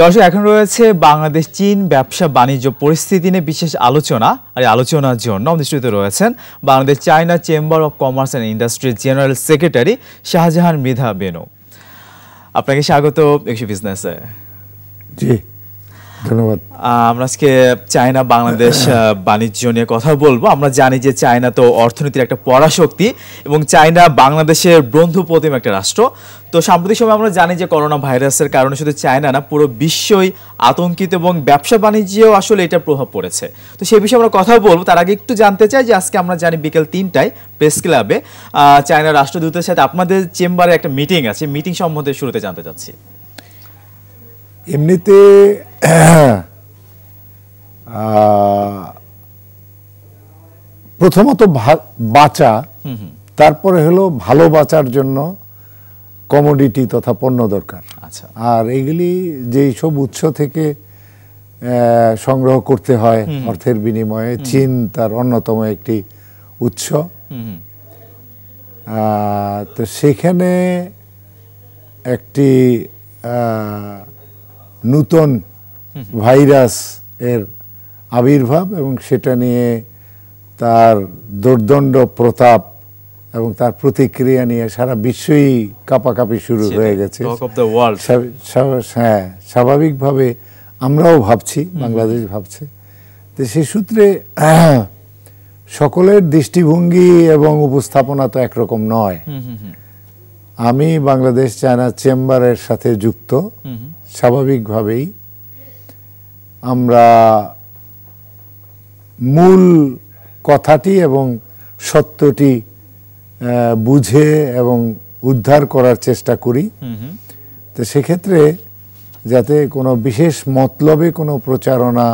দর্শক এখন রয়েছে বাংলাদেশ চীন ব্যবসা বাণিজ্য পরিস্থিতি নিয়ে বিশেষ আলোচনা আর আলোচনার জন্য নিশ্চিত রয়েছেন Bangladesh China chamber of commerce and ইন্ডাস্ট্রির জেনারেল সেক্রেটারি শাহজাহান মৃধা বেনু আপনাকে স্বাগত একশো বিজনেসে জি ধন্যবাদ আমরা আজকে চায়না বাংলাদেশ বাণিজ্য নিয়ে কথা বলবো আমরা জানি যে চায়না তো অর্থনীতির একটা পরাশক্তি এবং চায়না বাংলাদেশের বন্ধু প্রতিম একটা রাষ্ট্র তো সাম্প্রতিক সময় আমরা জানি যে করোনা ভাইরাসের কারণে শুধু চায়না না পুরো বিশ্বই আতঙ্কিত এবং ব্যবসা বাণিজ্যেও আসলে এটা প্রভাব পড়েছে তো সেই বিষয়ে আমরা কথা বলবো তার আগে একটু জানতে চাই যে আজকে আমরা জানি বিকেল তিনটায় প্রেস ক্লাবে চায়না রাষ্ট্রদূতের সাথে আপনাদের চেম্বারে একটা মিটিং আছে মিটিং সম্বন্ধে শুরুতে জানতে চাচ্ছি এমনিতে প্রথমত বাঁচা তারপরে হলো ভালো বাঁচার জন্য কমোডিটি তথা পণ্য দরকার আচ্ছা। আর এগুলি যেই সব উৎস থেকে সংগ্রহ করতে হয় অর্থের বিনিময়ে চীন তার অন্যতম একটি উৎস তো সেখানে একটি নূতন ভাইরাস এর আবির্ভাব এবং সেটা নিয়ে তার দুর্দণ্ড প্রতাপ এবং তার প্রতিক্রিয়া নিয়ে সারা বিশ্বই কাপাকাপি শুরু হয়ে গেছে হ্যাঁ স্বাভাবিকভাবে আমরাও ভাবছি বাংলাদেশ ভাবছে তো সে সূত্রে সকলের দৃষ্টিভঙ্গি এবং উপস্থাপনা তো একরকম নয় আমি বাংলাদেশ চায়না চেম্বারের সাথে যুক্ত স্বাভাবিকভাবেই আমরা মূল কথাটি এবং সত্যটি বুঝে এবং উদ্ধার করার চেষ্টা করি তো সেক্ষেত্রে যাতে কোনো বিশেষ মতলবে কোনো প্রচারণা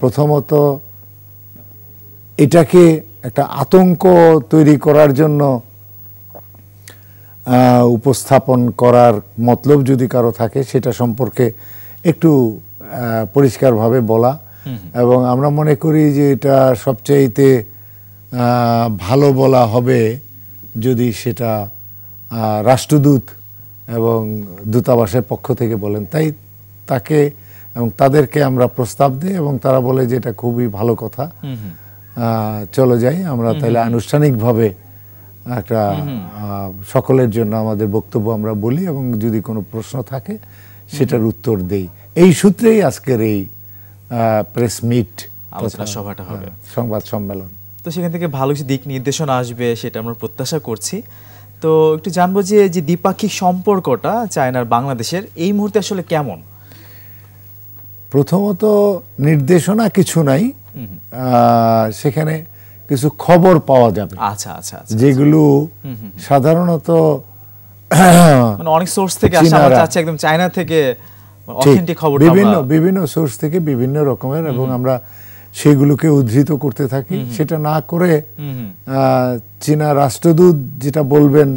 প্রথমত এটাকে একটা আতঙ্ক তৈরি করার জন্য উপস্থাপন করার মতলব যদি কারো থাকে সেটা সম্পর্কে একটু পরিষ্কারভাবে বলা এবং আমরা মনে করি যে এটা সবচাইতে ভালো বলা হবে যদি সেটা রাষ্ট্রদূত এবং দূতাবাসের পক্ষ থেকে বলেন তাই তাকে এবং তাদেরকে আমরা প্রস্তাব দিই এবং তারা বলে যে এটা খুবই ভালো কথা চলো যাই আমরা তাহলে আনুষ্ঠানিকভাবে একটা সকলের জন্য আমাদের বক্তব্য আমরা বলি এবং যদি কোনো প্রশ্ন থাকে সেটার উত্তর দেই এই সূত্রেই আজকের এই প্রেস মিট আলোচনা সভাটা হবে হ্যাঁ, সংবাদ সম্মেলন তো সেখান থেকে ভালো কিছু দিক নির্দেশনা আসবে সেটা আমরা প্রত্যাশা করছি তো একটু জানবো যে যে দ্বিপাক্ষিক সম্পর্কটা চায়নার বাংলাদেশের এই মুহূর্তে আসলে কেমন প্রথমত নির্দেশনা কিছু নাই সেখানে কিছু খবর পাওয়া যাবে আচ্ছা আচ্ছা, আচ্ছা, আচ্ছা। যেগুলো সাধারণত মানে অনেক সোর্স থেকে আসা একদম চায়না থেকে অথেন্টিক খবর বিভিন্ন বিভিন্ন সোর্স থেকে বিভিন্ন রকমের এবং আমরা সেগুলোকে উদ্ধৃত করতে থাকি সেটা না করে চীনা রাষ্ট্রদূত যেটা বলবেন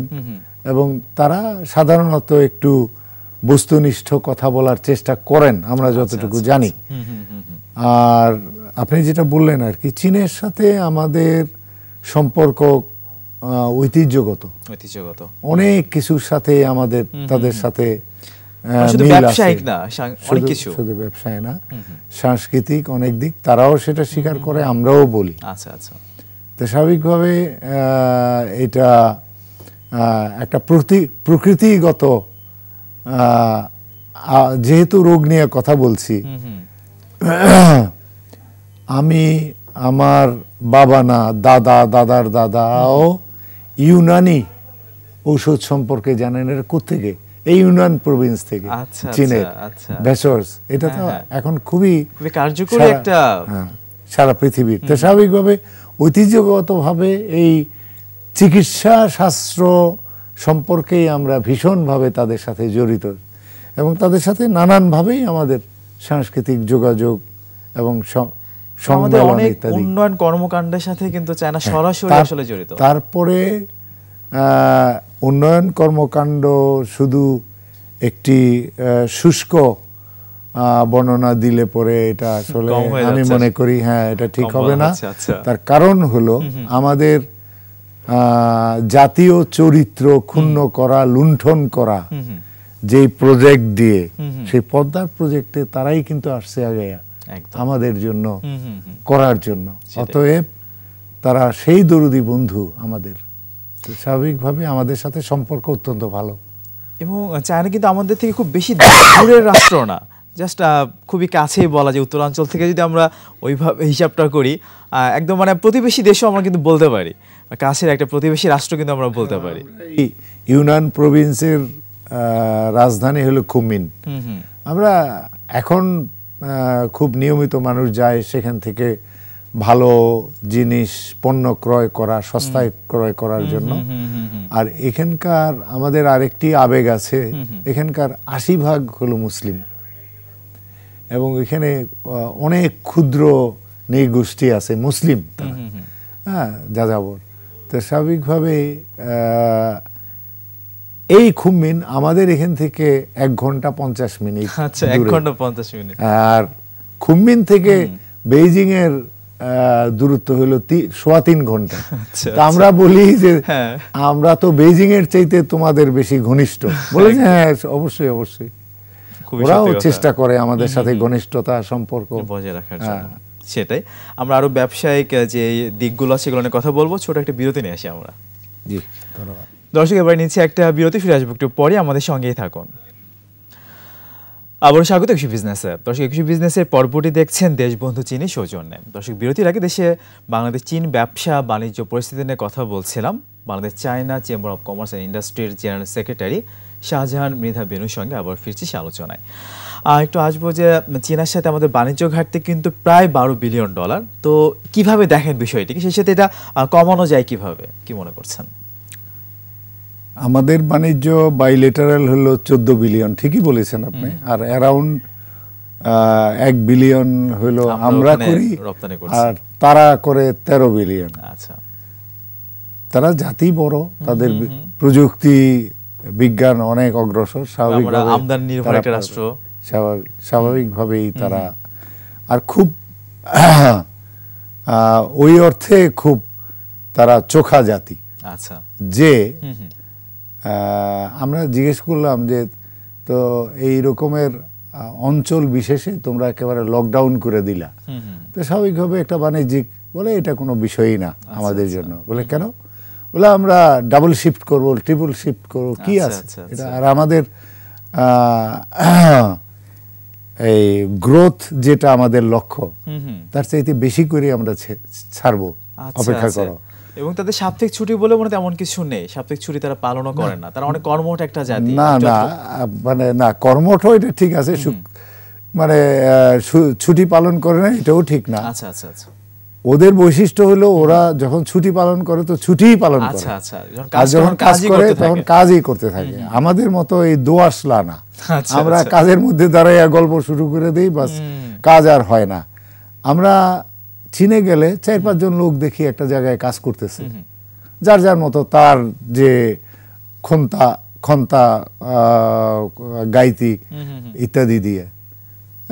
এবং তারা সাধারণত একটু বস্তুনিষ্ঠ কথা বলার চেষ্টা করেন আমরা আচ্ছা, যতটুকু আচ্ছা, জানি আচ্ছা। আর আপনি যেটা বললেন আর কি চীনের সাথে আমাদের সম্পর্ক ঐতিহ্যগত ঐতিহ্যগত অনেক কিছুর সাথে আমাদের তাদের সাথে মানে শুধু না ব্যবসায় না সাংস্কৃতিক অনেক দিক তারাও সেটা স্বীকার করে আমরাও বলি আচ্ছা, আচ্ছা। তো স্বাভাবিকভাবে এটা একটা প্রতি প্রকৃতিগত যেহেতু রোগ নিয়ে কথা বলছি আমি আমার বাবা না দাদা দাদার দাদাও ইউনানি ঔষধ সম্পর্কে জানেন এর কোথেকে এই ইউনান প্রভিন্স থেকে আচ্ছা, আচ্ছা, চীনের আচ্ছা। ভেসর্স এটা তো হ্যাঁ, হ্যাঁ। এখন খুবই কার্যকরী একটা হ্যাঁ, সারা পৃথিবীর তো স্বাভাবিকভাবে ঐতিহ্যগতভাবে এই চিকিৎসা শাস্ত্র সম্পর্কেই আমরা ভীষণভাবে তাদের সাথে জড়িত এবং তাদের সাথে নানানভাবেই আমাদের সাংস্কৃতিক যোগাযোগ এবং উন্নয়ন কর্মকাণ্ডের সাথে কিন্তু চায়না হ্যাঁ, সরাসরি আসলে জড়িত তারপরে উন্নয়ন কর্মকাণ্ড শুধু একটি শুষ্ক বর্ণনা দিলে পরে এটা আসলে আমি মনে করি হ্যাঁ এটা ঠিক হবে না আচ্ছা। তার কারণ হলো আমাদের জাতীয় চরিত্র ক্ষুণ্ণ করা লুণ্ঠন করা যেই প্রজেক্ট দিয়ে সেই পদ্মার প্রজেক্টে তারাই কিন্তু আসছে আগে আমাদের জন্য করার জন্য অতএব তারা সেই দরুদি বন্ধু আমাদের তো স্বাভাবিকভাবে আমাদের সাথে সম্পর্ক অত্যন্ত ভালো এবং চায়না কিন্তু আমাদের থেকে খুব বেশি দূরের রাষ্ট্র না জাস্ট খুবই কাছেই বলা যায় উত্তরাঞ্চল থেকে যদি আমরা ওইভাবে হিসাবটা করি একদম মানে প্রতিবেশী দেশও আমরা কিন্তু বলতে পারি কাছের একটা প্রতিবেশী রাষ্ট্র কিন্তু আমরা বলতে হ্যাঁ, পারি ইউনান প্রভিন্সের রাজধানী হলো কুমিন আমরা এখন খুব নিয়মিত মানুষ যায় সেখান থেকে ভালো জিনিস পণ্য ক্রয় করা সস্তায় ক্রয় করার জন্য আর এখানকার আমাদের আরেকটি আবেগ আছে এখানকার আশি ভাগ হলো মুসলিম এবং এখানে অনেক ক্ষুদ্র নৃগোষ্ঠী আছে মুসলিম তারা হ্যাঁ যাযাবর তো স্বাভাবিকভাবে এই খুমিন আমাদের এখান থেকে এক ঘন্টা পঞ্চাশ মিনিট আচ্ছা এক ঘন্টা পঞ্চাশ মিনিট আর খুমিন থেকে বেইজিং এর দূরত্ব হলো সোয়া তিন ঘন্টা আচ্ছা, তা আমরা আচ্ছা। বলি যে হ্যাঁ। আমরা তো বেইজিং এর চাইতে তোমাদের বেশি ঘনিষ্ঠ হ্যাঁ। বলে হ্যাঁ অবশ্যই অবশ্যই ওরাও চেষ্টা করে আমাদের সাথে ঘনিষ্ঠতা সম্পর্ক বজায় রাখার হ্যাঁ। সেটাই আমরা আরো ব্যবসায়িক যে দিকগুলো সেগুলো কথা বলবো ছোট একটা বিরতি নিয়ে আসি আমরা জি ধন্যবাদ দর্শক এবার নিচ্ছে একটা বিরতি ফিরে আসবো একটু পরে আমাদের সঙ্গেই থাকুন আবারও স্বাগত কৃষি বিজনেসে দর্শক কৃষি বিজনেসের পর্বটি দেখছেন দেশবন্ধু চীনের সৌজন্যে দর্শক বিরতির আগে দেশে বাংলাদেশ চীন ব্যবসা বাণিজ্য পরিস্থিতি নিয়ে কথা বলছিলাম Bangladesh China chamber of commerce and ইন্ডাস্ট্রির জেনারেল সেক্রেটারি শাহজাহান মৃধা বেনুর সঙ্গে আবার ফিরছি সে আলোচনায় আর একটু আসবো যে চীনার সাথে আমাদের বাণিজ্য ঘাটতি কিন্তু প্রায় বারো বিলিয়ন ডলার তো কিভাবে দেখেন বিষয়টিকে সেই সাথে এটা কমানো যায় কিভাবে কি মনে করছেন আমাদের বাণিজ্য বাইলেটারাল হলো চোদ্দ বিলিয়ন ঠিকই বলেছেন আপনি আর অ্যারাউন্ড এক বিলিয়ন হলো আমরা করি আর তারা করে তেরো বিলিয়ন আচ্ছা। তারা জাতি বড় তাদের প্রযুক্তি বিজ্ঞান অনেক অগ্রসর স্বাভাবিক রাষ্ট্র স্বাভাবিকভাবেই তারা আর খুব ওই অর্থে খুব তারা চোখা জাতি আচ্ছা যে আমরা জিজ্ঞেস করলাম যে তো এই রকমের অঞ্চল বিশেষে তোমরা একেবারে লকডাউন করে দিলা তো স্বাভাবিকভাবে একটা বাণিজ্যিক বলে এটা কোনো বিষয়ই না আচ্ছা, আমাদের আচ্ছা। জন্য বলে কেন বলে আমরা ডাবল শিফট করব ট্রিপল শিফট করব কি আচ্ছা, আছে এটা আর আমাদের এই গ্রোথ যেটা আমাদের লক্ষ্য তার চাইতে বেশি করে আমরা ছাড়বো অপেক্ষা করো এবং তাদের সাপ্তাহিক ছুটি বলে মনে তেমন কিছু নেই সাপ্তাহিক ছুটি তারা পালনও করে না তারা অনেক কর্মঠ একটা জাতি না না মানে না কর্মঠ এটা ঠিক আছে মানে ছুটি পালন করে না এটাও ঠিক না আচ্ছা আচ্ছা আচ্ছা ওদের বৈশিষ্ট্য হলো ওরা যখন ছুটি পালন করে তো ছুটিই পালন করে আচ্ছা, আচ্ছা। আর যখন কাজ করে তখন কাজই করতে থাকে আমাদের মতো এই দোয়াস লানা আচ্ছা, আমরা কাজের মধ্যে দাঁড়াইয়া গল্প শুরু করে দিই বাস কাজ আর হয় না আমরা চিনে গেলে চার পাঁচজন লোক দেখি একটা জায়গায় কাজ করতেছে যার যার মতো তার যে খন্তা খন্তা গাইতি ইত্যাদি দিয়ে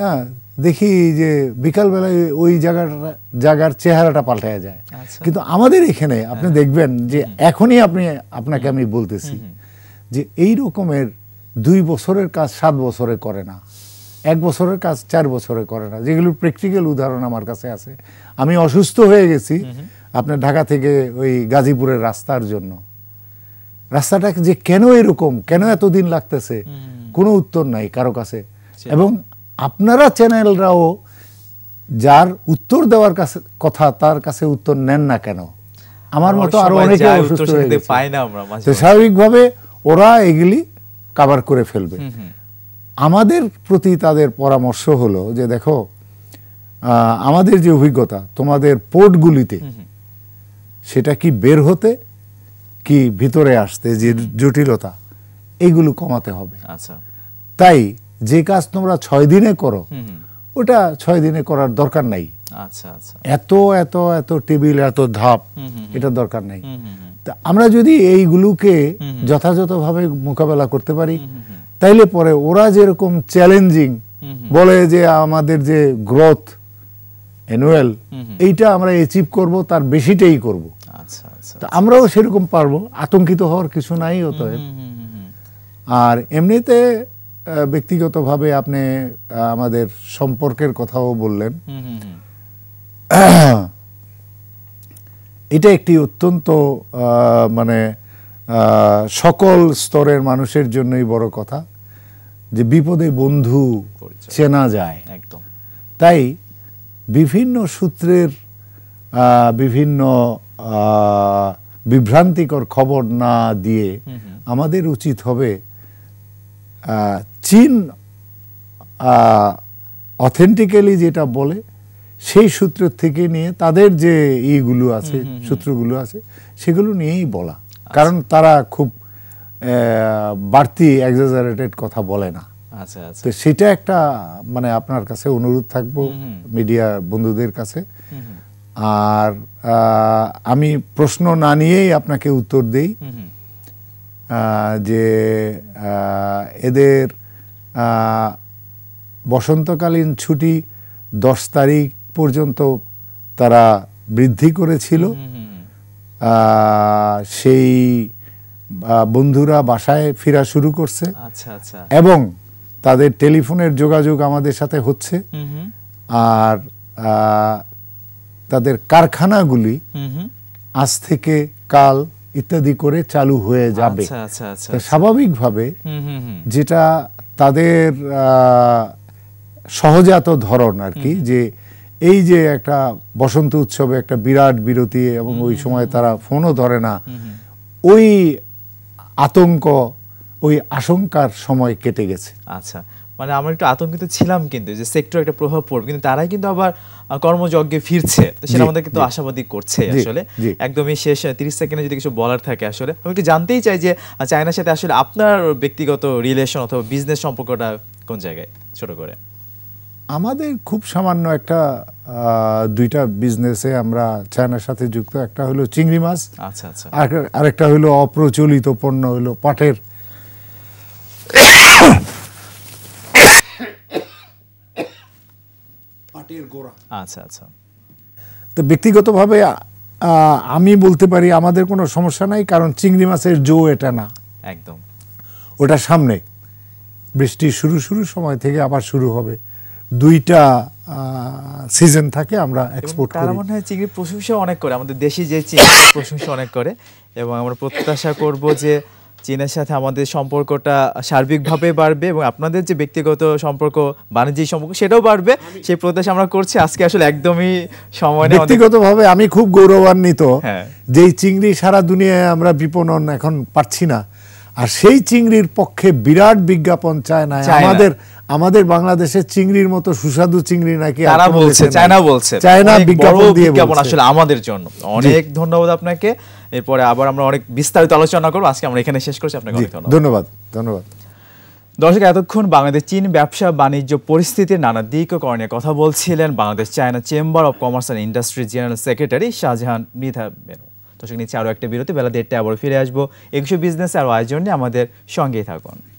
হ্যাঁ দেখি যে বিকালবেলায় ওই জায়গাটা জায়গার চেহারাটা পাল্টায় যায় আচ্ছা। কিন্তু আমাদের এখানে আপনি হ্যাঁ। দেখবেন যে এখনই আপনি আপনাকে আমি বলতেছি যে এই রকমের দুই বছরের কাজ সাত বছরে করে না এক বছরের কাজ চার বছরে করে না যেগুলো প্র্যাকটিক্যাল উদাহরণ আমার কাছে আছে আমি অসুস্থ হয়ে গেছি আপনার ঢাকা থেকে ওই গাজীপুরের রাস্তার জন্য রাস্তাটা যে কেন এরকম কেন এতদিন লাগতেছে কোনো উত্তর নাই কারো কাছে এবং আপনারা চ্যানেলরাও যার উত্তর দেওয়ার কাছে কথা তার কাছে উত্তর নেন না কেন আমার মতো আরো অনেকে অসুস্থ হয়ে গেছে স্বাভাবিকভাবে ওরা এগুলি কাভার করে ফেলবে আমাদের প্রতি তাদের পরামর্শ হলো যে দেখো আমাদের যে অভিজ্ঞতা তোমাদের পোর্টগুলিতে সেটা কি বের হতে কি ভিতরে আসতে যে জটিলতা এগুলো কমাতে হবে আচ্ছা তাই যে কাজ তোমরা ছয় দিনে করো ওটা ছয় দিনে করার দরকার নাই আচ্ছা আচ্ছা এত এত এত টেবিল এত ধাপ এটা দরকার নাই তা আমরা যদি এইগুলোকে যথাযথভাবে মোকাবেলা করতে পারি তাইলে পরে ওরা যেরকম চ্যালেঞ্জিং বলে যে আমাদের যে গ্রোথ অ্যানুয়াল এইটা আমরা অ্যাচিভ করব তার বেশিটাই করব আচ্ছা, আচ্ছা, আচ্ছা আমরাও সেরকম পারবো আতঙ্কিত হওয়ার কিছু নাই অতএব আর এমনিতে ব্যক্তিগতভাবে আপনি আমাদের সম্পর্কের কথাও বললেন এটা একটি অত্যন্ত মানে সকল স্তরের মানুষের জন্যই বড় কথা যে বিপদে বন্ধু চেনা যায় একদম তাই বিভিন্ন সূত্রের বিভিন্ন বিভ্রান্তিকর খবর না দিয়ে আমাদের উচিত হবে চীন অথেন্টিক্যালি যেটা বলে সেই সূত্র থেকে নিয়ে তাদের যে ইগুলো আছে সূত্রগুলো আছে সেগুলো নিয়েই বলা আচ্ছা। কারণ তারা খুব বাড়তি এক্সাজারেটেড কথা বলে না আচ্ছা, আচ্ছা। তো সেটা একটা মানে আপনার কাছে অনুরোধ থাকবো মিডিয়া বন্ধুদের কাছে আর আমি প্রশ্ন না নিয়েই আপনাকে উত্তর দেই যে এদের বসন্তকালীন ছুটি দশ তারিখ পর্যন্ত তারা বৃদ্ধি করেছিল সেই বন্ধুরা বাসায় ফেরা শুরু করছে আচ্ছা, আচ্ছা। এবং তাদের টেলিফোনের যোগাযোগ আমাদের সাথে হচ্ছে আর তাদের কারখানাগুলি আজ থেকে কাল ইত্যাদি করে চালু হয়ে যাবে আচ্ছা, স্বাভাবিকভাবে যেটা তাদের সহজাত ধরন আর কি যে এই যে একটা বসন্ত উৎসবে একটা বিরাট বিরতি এবং ওই সময় তারা ফোনও ধরে না ওই আতঙ্ক ওই আশঙ্কার সময় কেটে গেছে আচ্ছা মানে আমরা একটু আতঙ্কিত ছিলাম কিন্তু যে সেক্টর একটা প্রভাব পড়বে কিন্তু তারাই কিন্তু আবার কর্মযজ্ঞে ফিরছে তো সেটা আমাদের কিন্তু আশাবাদী করছে আসলে একদমই শেষ তিরিশ সেকেন্ডে যদি কিছু বলার থাকে আসলে আমি একটু জানতেই চাই যে চায়নার সাথে আসলে আপনার ব্যক্তিগত রিলেশন অথবা বিজনেস সম্পর্কটা কোন জায়গায় ছোট করে আমাদের খুব সামান্য একটা দুইটা বিজনেসে আমরা চায়নার সাথে যুক্ত একটা হলো চিংড়ি মাছ আচ্ছা আচ্ছা আরেকটা হলো অপ্রচলিত পণ্য হলো পাটের গোড়া আচ্ছা আচ্ছা তো ব্যক্তিগতভাবে আমি বলতে পারি আমাদের কোনো সমস্যা নাই কারণ চিংড়ি মাছের জো এটা না একদম ওটা সামনে বৃষ্টি শুরু শুরু সময় থেকে আবার শুরু হবে দুইটা সিজন থাকে আমরা এক্সপোর্ট করি তারা মনে হয় চিংড়ির প্রশংসা অনেক করে আমাদের দেশি যে চিংড়ি প্রশংসা অনেক করে এবং আমরা প্রত্যাশা করব যে চীনের সাথে আমাদের সম্পর্কটা সার্বিকভাবে বাড়বে এবং আপনাদের যে ব্যক্তিগত সম্পর্ক বাণিজ্যিক সম্পর্ক সেটাও বাড়বে সেই প্রত্যাশা আমরা করছি আজকে আসলে একদমই সময় ব্যক্তিগতভাবে আমি খুব গৌরবান্বিত হ্যাঁ। যে চিংড়ি সারা দুনিয়ায় আমরা বিপণন এখন পাচ্ছি না আর সেই চিংড়ির পক্ষে বিরাট বিজ্ঞাপন চায় না আমাদের আমাদের বাংলাদেশে চিংড়ির মতো সুস্বাদু চিংড়ি নাকি তারা বলছে চায়না বলছে চায়না বিজ্ঞাপন দিয়ে বিজ্ঞাপন আসলে আমাদের জন্য অনেক ধন্যবাদ আপনাকে এরপরে আবার আমরা অনেক বিস্তারিত আলোচনা করব আজকে আমরা এখানে শেষ করছি আপনাকে অনেক ধন্যবাদ ধন্যবাদ ধন্যবাদ দর্শক এতক্ষণ বাংলাদেশ চীন ব্যবসা বাণিজ্য পরিস্থিতির নানা দিক ও কথা বলছিলেন Bangladesh China chamber of commerce and industry general secretary Shahjahan Mridha Benu দর্শক নিচ্ছে আরও একটা বিরতি বেলা দেড়টায় আবার ফিরে আসবো একুশো বিজনেস আরও আয়োজন নিয়ে আমাদের সঙ্গেই থাকুন